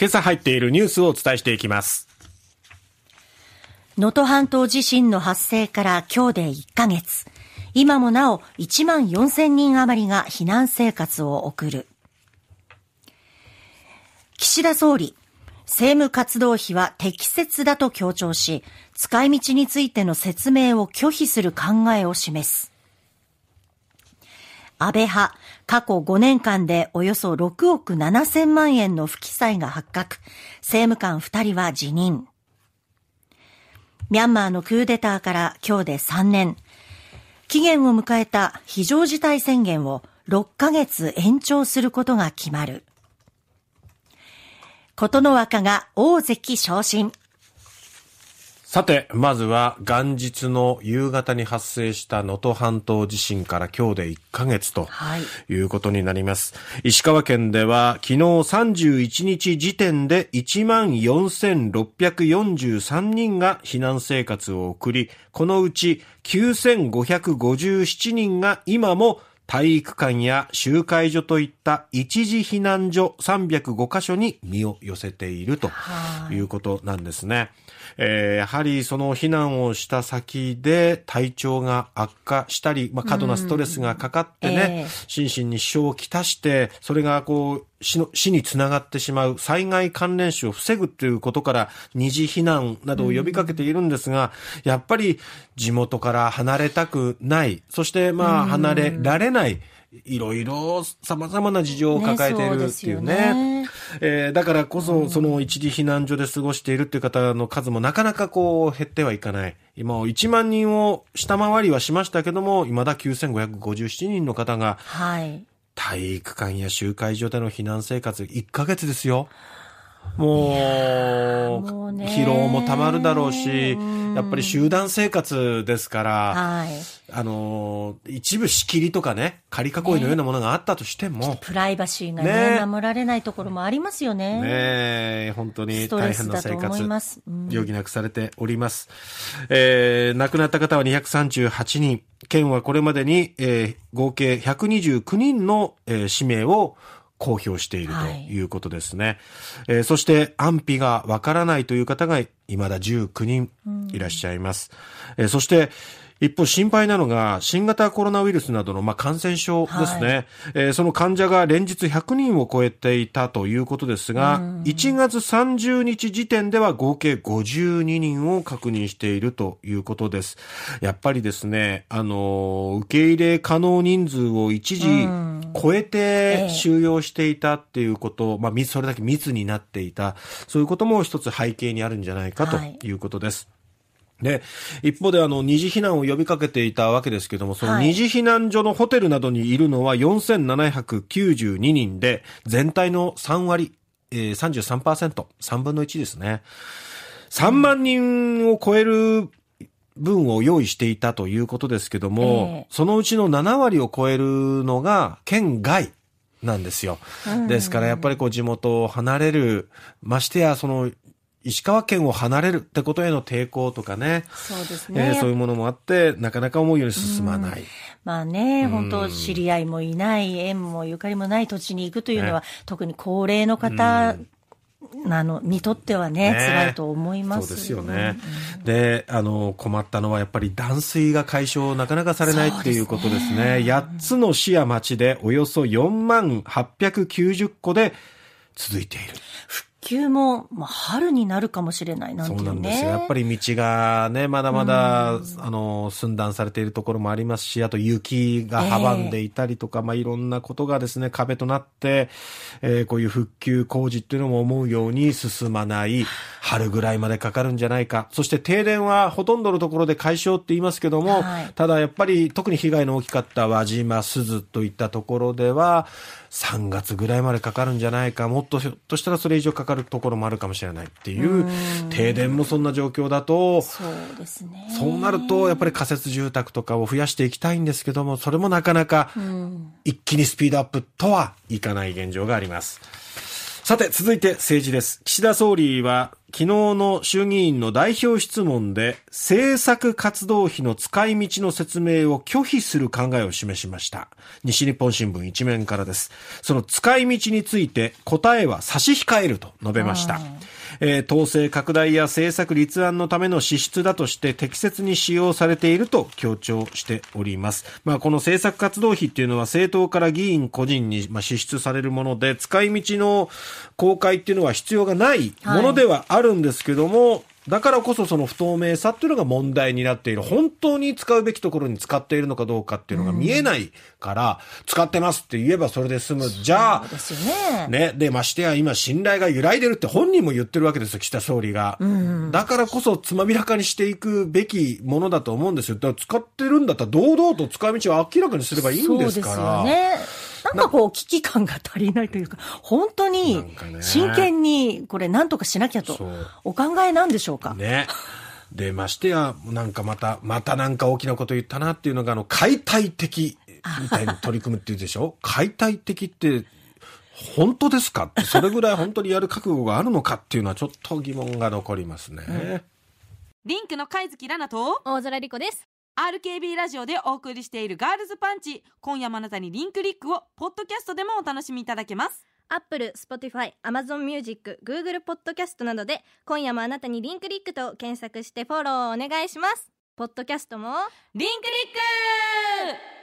今朝入っているニュースをお伝えしていきます。能登半島地震の発生から今日で1ヶ月。今もなお1万4000人余りが避難生活を送る。岸田総理、政務活動費は適切だと強調し、使い道についての説明を拒否する考えを示す。安倍派、過去5年間でおよそ6億7千万円の不記載が発覚、政務官2人は辞任。ミャンマーのクーデターから今日で3年。期限を迎えた非常事態宣言を6ヶ月延長することが決まる。琴ノ若が大関昇進。さて、まずは元日の夕方に発生した能登半島地震から今日で1ヶ月ということになります。はい、石川県では昨日31日時点で14,643人が避難生活を送り、このうち9,557人が今も体育館や集会所といった一時避難所305カ所に身を寄せているということなんですね。えー、やはりその避難をした先で体調が悪化したり、まあ、過度なストレスがかかってね、えー、心身に支障をきたして、それがこう、死の死につながってしまう災害関連死を防ぐということから二次避難などを呼びかけているんですが、やっぱり地元から離れたくない、そしてまあ離れられないない、いろいろ様々な事情を抱えているっていうね。ね、ね、えー、だからこそ、その一時避難所で過ごしているっていう方の数もなかなかこう減ってはいかない。今、1万人を下回りはしましたけども、未だ9557人の方が、はい。体育館や集会所での避難生活、1ヶ月ですよ。もう、もう疲労もたまるだろうし、うやっぱり集団生活ですから、はい、あの、一部仕切りとかね、仮囲いのようなものがあったとしても。ね、プライバシーがね、ね、守られないところもありますよね。ねえ、本当に大変な生活、余儀なくされております。えー、亡くなった方は238人、県はこれまでに、えー、合計129人の、えー、氏名を公表しているということですね。はい、えー、そして安否がわからないという方が未だ19人いらっしゃいます。うん、えそして、一方心配なのが新型コロナウイルスなどのまあ感染症ですね、はい、えー、その患者が連日100人を超えていたということですが、うん、1月30日時点では合計52人を確認しているということですやっぱりですねあの受け入れ可能人数を一時超えて収容していたっていうこと、うんええ、まあ、それだけ密になっていたそういうことも一つ背景にあるんじゃないかかということです。はいで、一方であの、二次避難を呼びかけていたわけですけども、その二次避難所のホテルなどにいるのは4792人で、全体の3割、えー、33%、3分の1ですね。3万人を超える分を用意していたということですけども、えー、そのうちの7割を超えるのが県外。なんですよ。ですからやっぱりこう地元を離れる、ましてやその石川県を離れるってことへの抵抗とかね。そうですね。えー、そういうものもあって、なかなか思うように進まない。まあね、本当知り合いもいない、縁もゆかりもない土地に行くというのは、ね、特に高齢の方、あのにとってはね、ね辛いと思います、そうですよね、うん、であの困ったのはやっぱり断水が解消、なかなかされないっていうことですね、す、ね、8つの市や町でおよそ4万890戸で続いている。球も、まあ、春になるかもしれないなんて、ね、そうなんですよ。やっぱり道がね、まだまだ、うん、あの、寸断されているところもありますし、あと雪が阻んでいたりとか、えー、まあ、いろんなことがですね、壁となって、えー、こういう復旧工事っていうのも思うように進まない、春ぐらいまでかかるんじゃないか。そして停電はほとんどのところで解消って言いますけども、はい、ただやっぱり特に被害の大きかった輪島、鈴といったところでは、3月ぐらいまでかかるんじゃないか、もっとひょっとしたらそれ以上かかるるところもあるかもしれないっていう、停電もそんな状況だと、そうですね。そうなると、やっぱり仮設住宅とかを増やしていきたいんですけども、それもなかなか、一気にスピードアップとはいかない現状があります。さて、続いて政治です。岸田総理は、昨日の衆議院の代表質問で政策活動費の使い道の説明を拒否する考えを示しました西日本新聞一面からですその使い道について答えは差し控えると述べましたえー、統制拡大や政策立案のための支出だとして適切に使用されていると強調しております。まあ、この政策活動費っていうのは政党から議員個人に、まあ、支出されるもので、使い道の公開っていうのは必要がないものではあるんですけども、はいだからこそその不透明さっていうのが問題になっている。本当に使うべきところに使っているのかどうかっていうのが見えないから、使ってますって言えばそれで済む。じゃあ、ね、ね。で、ましてや今信頼が揺らいでるって本人も言ってるわけですよ、岸田総理が。うん、だからこそつまびらかにしていくべきものだと思うんですよ。だから使ってるんだったら堂々と使い道を明らかにすればいいんですから。そうですよね。なんかこう危機感が足りないというか、本当に真剣にこれなんとかしなきゃと、お考えなんでしょうか。ね。で、ましてや、なんかまた、またなんか大きなこと言ったなっていうのが、あの、解体的みたいに取り組むっていうでしょ解体的って、本当ですかって、それぐらい本当にやる覚悟があるのかっていうのはちょっと疑問が残りますね。うん、リンクの貝月ラナと大空莉子です。RKB ラジオでお送りしているガールズパンチ今夜もあなたにリンクリックをポッドキャストでもお楽しみいただけますアップル、スポティファイ、アマゾンミュージック、グーグルポッドキャストなどで今夜もあなたにリンクリックと検索してフォローお願いしますポッドキャストもリンクリック